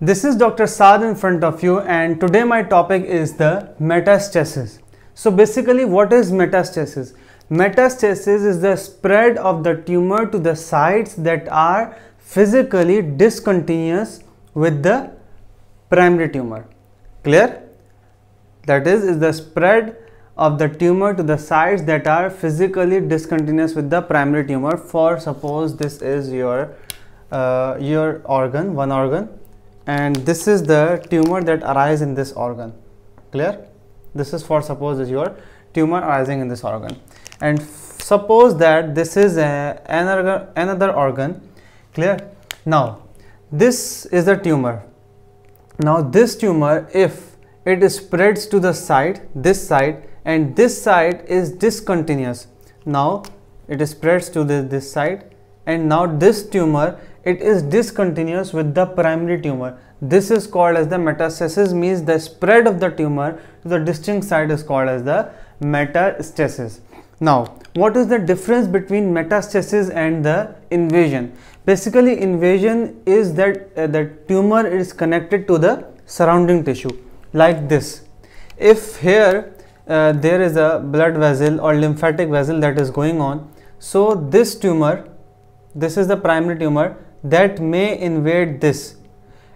This is Dr. Saad in front of you and today my topic is the metastasis. So basically what is metastasis? Metastasis is the spread of the tumor to the sites that are physically discontinuous with the primary tumor. Clear? That is, is the spread of the tumor to the sites that are physically discontinuous with the primary tumor for suppose this is your uh, your organ one organ and this is the tumor that arises in this organ clear this is for suppose is your tumor arising in this organ and suppose that this is a, another another organ clear now this is the tumor now this tumor if it spreads to the side this side and this side is discontinuous now it spreads to the, this side and now this tumor it is discontinuous with the primary tumor. This is called as the metastasis means the spread of the tumor to the distinct site is called as the metastasis. Now, what is the difference between metastasis and the invasion? Basically, invasion is that uh, the tumor is connected to the surrounding tissue like this. If here uh, there is a blood vessel or lymphatic vessel that is going on, so this tumor, this is the primary tumor, that may invade this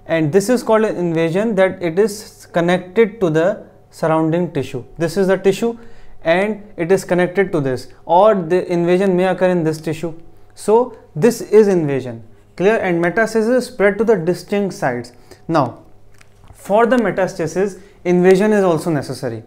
and this is called an invasion that it is connected to the surrounding tissue this is the tissue and it is connected to this or the invasion may occur in this tissue so this is invasion clear and metastasis spread to the distinct sites now for the metastasis invasion is also necessary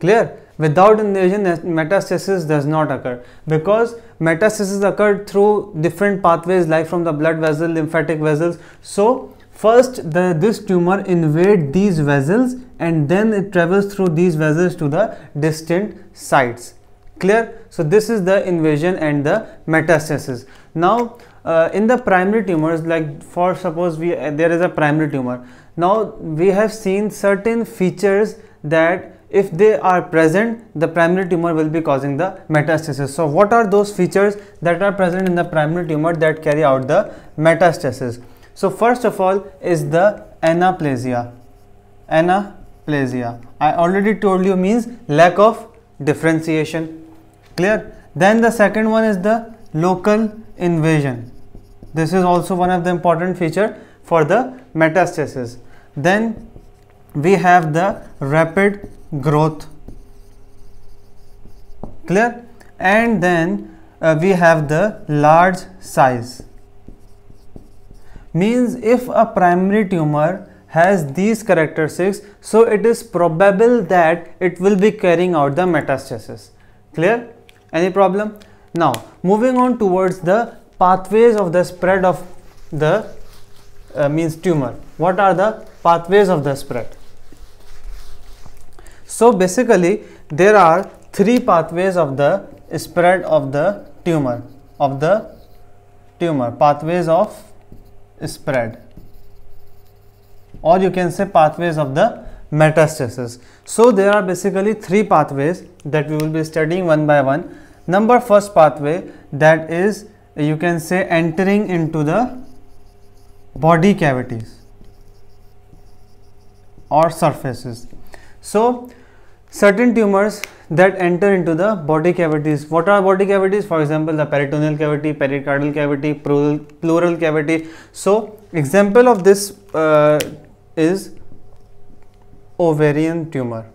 clear without invasion, metastasis does not occur because metastasis occurred through different pathways like from the blood vessel lymphatic vessels so first the, this tumor invade these vessels and then it travels through these vessels to the distant sites clear so this is the invasion and the metastasis now uh, in the primary tumors like for suppose we uh, there is a primary tumor now we have seen certain features that if they are present the primary tumor will be causing the metastasis so what are those features that are present in the primary tumor that carry out the metastasis so first of all is the anaplasia anaplasia i already told you means lack of differentiation clear then the second one is the local invasion this is also one of the important feature for the metastasis then we have the rapid growth clear and then uh, we have the large size means if a primary tumor has these characteristics so it is probable that it will be carrying out the metastasis clear any problem now moving on towards the pathways of the spread of the uh, means tumor what are the pathways of the spread so basically there are three pathways of the spread of the tumor of the tumor pathways of spread or you can say pathways of the metastasis. So there are basically three pathways that we will be studying one by one. Number first pathway that is you can say entering into the body cavities or surfaces. So certain tumors that enter into the body cavities. What are body cavities? For example, the peritoneal cavity, pericardial cavity, pleural, pleural cavity. So, example of this uh, is ovarian tumor.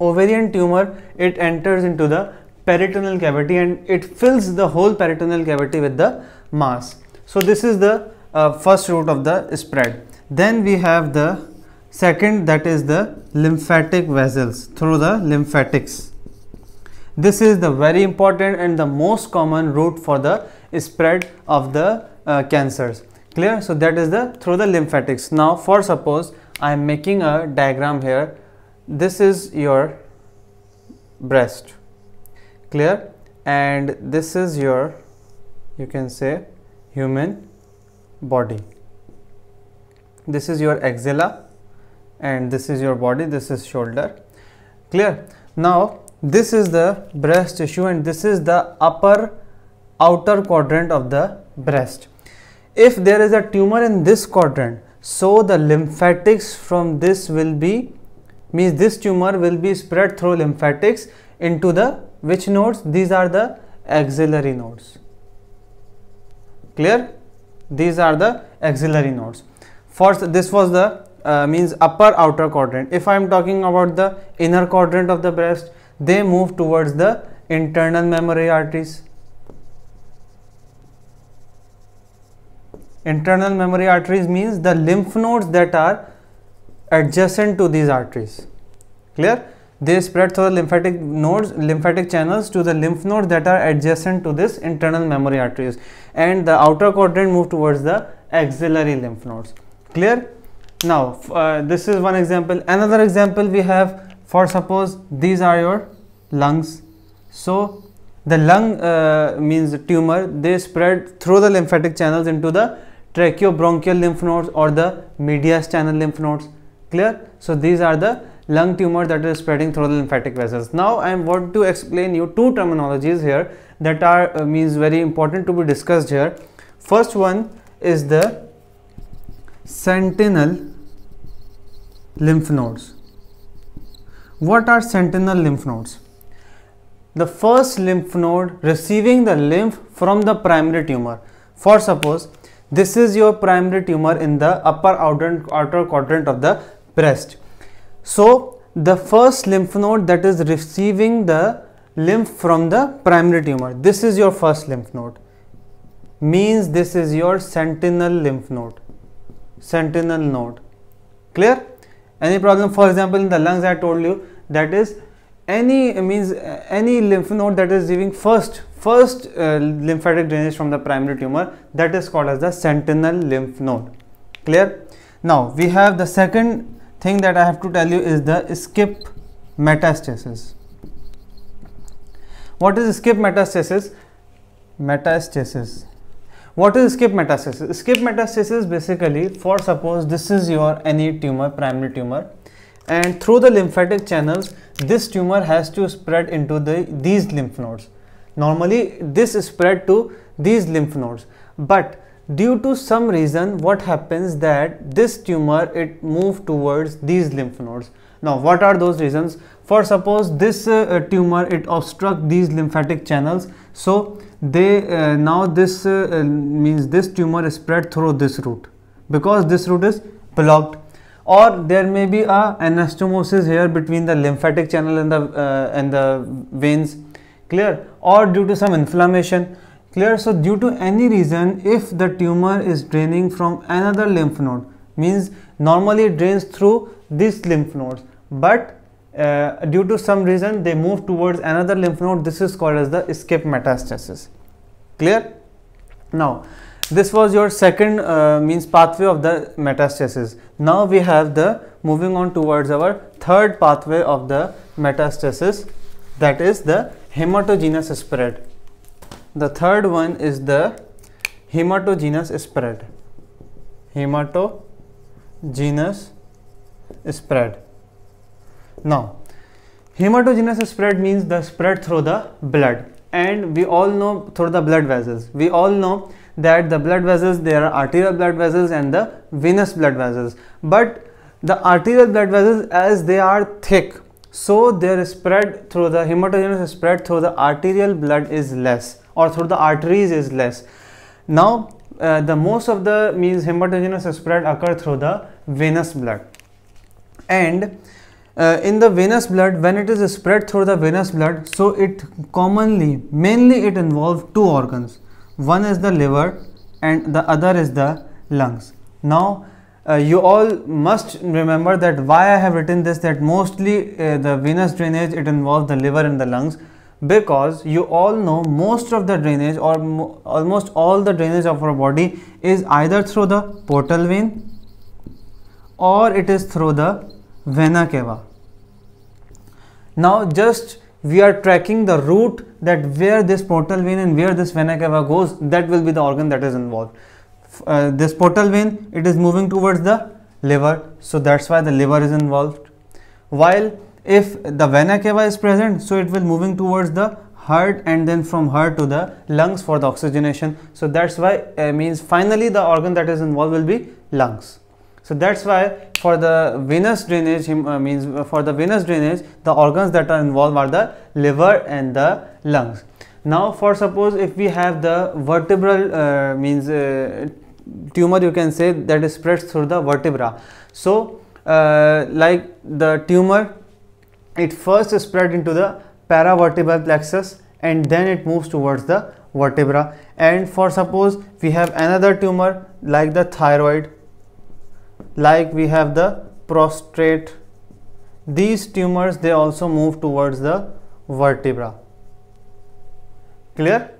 Ovarian tumor, it enters into the peritoneal cavity and it fills the whole peritoneal cavity with the mass. So, this is the uh, first route of the spread. Then we have the Second that is the lymphatic vessels through the lymphatics. This is the very important and the most common route for the spread of the uh, cancers. Clear? So that is the through the lymphatics. Now for suppose I am making a diagram here. This is your breast. Clear? And this is your you can say human body. This is your axilla and this is your body this is shoulder clear now this is the breast tissue and this is the upper outer quadrant of the breast if there is a tumor in this quadrant so the lymphatics from this will be means this tumor will be spread through lymphatics into the which nodes these are the axillary nodes clear these are the axillary nodes first this was the uh, means upper outer quadrant if i am talking about the inner quadrant of the breast they move towards the internal mammary arteries internal mammary arteries means the lymph nodes that are adjacent to these arteries clear they spread through the lymphatic nodes lymphatic channels to the lymph nodes that are adjacent to this internal mammary arteries and the outer quadrant move towards the axillary lymph nodes clear now uh, this is one example another example we have for suppose these are your lungs so the lung uh, means the tumor they spread through the lymphatic channels into the tracheobronchial lymph nodes or the mediastinal lymph nodes clear so these are the lung tumor that is spreading through the lymphatic vessels now i want to explain you two terminologies here that are uh, means very important to be discussed here first one is the sentinel lymph nodes. What are sentinel lymph nodes? The first lymph node receiving the lymph from the primary tumor. For suppose this is your primary tumor in the upper outer, outer quadrant of the breast. So the first lymph node that is receiving the lymph from the primary tumor. This is your first lymph node. Means this is your sentinel lymph node. Sentinel node. Clear? any problem for example in the lungs i told you that is any means uh, any lymph node that is giving first first uh, lymphatic drainage from the primary tumor that is called as the sentinel lymph node clear now we have the second thing that i have to tell you is the skip metastasis what is skip metastasis metastasis what is skip metastasis? Skip metastasis basically for suppose this is your any tumor, primary tumor and through the lymphatic channels this tumor has to spread into the these lymph nodes. Normally this spread to these lymph nodes but due to some reason what happens that this tumor it move towards these lymph nodes now what are those reasons for suppose this uh, uh, tumor it obstruct these lymphatic channels so they uh, now this uh, uh, means this tumor is spread through this route because this route is blocked or there may be a anastomosis here between the lymphatic channel and the uh, and the veins clear or due to some inflammation clear so due to any reason if the tumor is draining from another lymph node means normally it drains through these lymph nodes but uh, due to some reason they move towards another lymph node this is called as the escape metastasis clear now this was your second uh, means pathway of the metastasis now we have the moving on towards our third pathway of the metastasis that is the hematogenous spread the third one is the hematogenous spread hematogenous spread now, hematogenous spread means the spread through the blood and we all know through the blood vessels. We all know that the blood vessels, there are arterial blood vessels and the venous blood vessels. But the arterial blood vessels as they are thick, so their spread through the hematogenous spread through the arterial blood is less or through the arteries is less. Now uh, the most of the means hematogenous spread occur through the venous blood and uh, in the venous blood when it is spread through the venous blood so it commonly mainly it involves two organs one is the liver and the other is the lungs now uh, you all must remember that why i have written this that mostly uh, the venous drainage it involves the liver and the lungs because you all know most of the drainage or almost all the drainage of our body is either through the portal vein or it is through the vena cava. Now just we are tracking the route that where this portal vein and where this vena cava goes that will be the organ that is involved. Uh, this portal vein it is moving towards the liver so that's why the liver is involved while if the vena cava is present so it will moving towards the heart and then from heart to the lungs for the oxygenation so that's why uh, means finally the organ that is involved will be lungs so that's why for the venous drainage uh, means uh, for the venous drainage, the organs that are involved are the liver and the lungs. Now, for suppose if we have the vertebral uh, means uh, tumor, you can say that is spread through the vertebra. So, uh, like the tumor, it first spread into the paravertebral plexus and then it moves towards the vertebra. And for suppose we have another tumor like the thyroid like we have the prostrate these tumors they also move towards the vertebra clear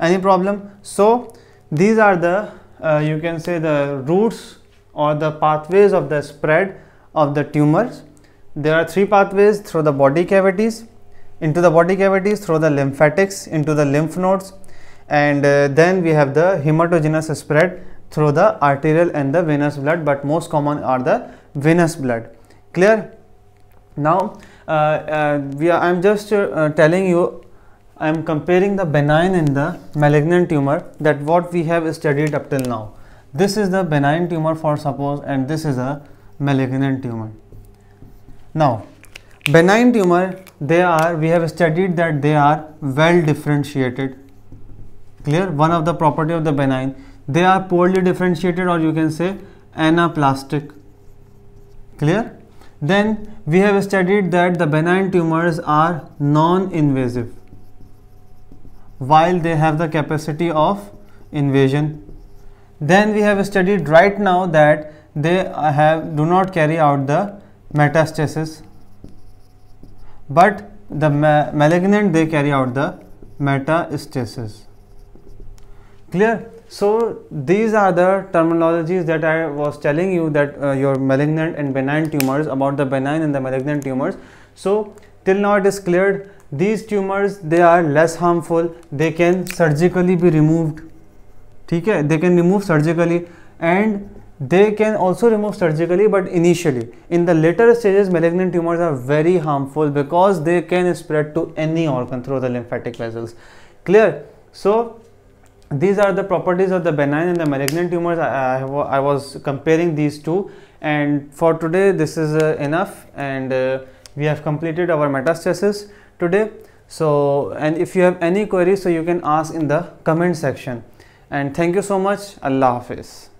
any problem so these are the uh, you can say the routes or the pathways of the spread of the tumors there are three pathways through the body cavities into the body cavities through the lymphatics into the lymph nodes and uh, then we have the hematogenous spread through the arterial and the venous blood but most common are the venous blood clear now uh, uh, we are i'm just uh, telling you i'm comparing the benign and the malignant tumor that what we have studied up till now this is the benign tumor for suppose and this is a malignant tumor now benign tumor they are we have studied that they are well differentiated clear one of the property of the benign they are poorly differentiated or you can say anaplastic clear then we have studied that the benign tumors are non-invasive while they have the capacity of invasion then we have studied right now that they have do not carry out the metastasis but the ma malignant they carry out the metastasis clear so these are the terminologies that I was telling you that uh, your malignant and benign tumors about the benign and the malignant tumors. So till now it is cleared these tumors they are less harmful they can surgically be removed Okay, they can remove surgically and they can also remove surgically but initially in the later stages malignant tumors are very harmful because they can spread to any organ through the lymphatic vessels clear so these are the properties of the benign and the malignant tumors I, I, I was comparing these two and for today this is uh, enough and uh, we have completed our metastasis today so and if you have any queries so you can ask in the comment section and thank you so much allah hafiz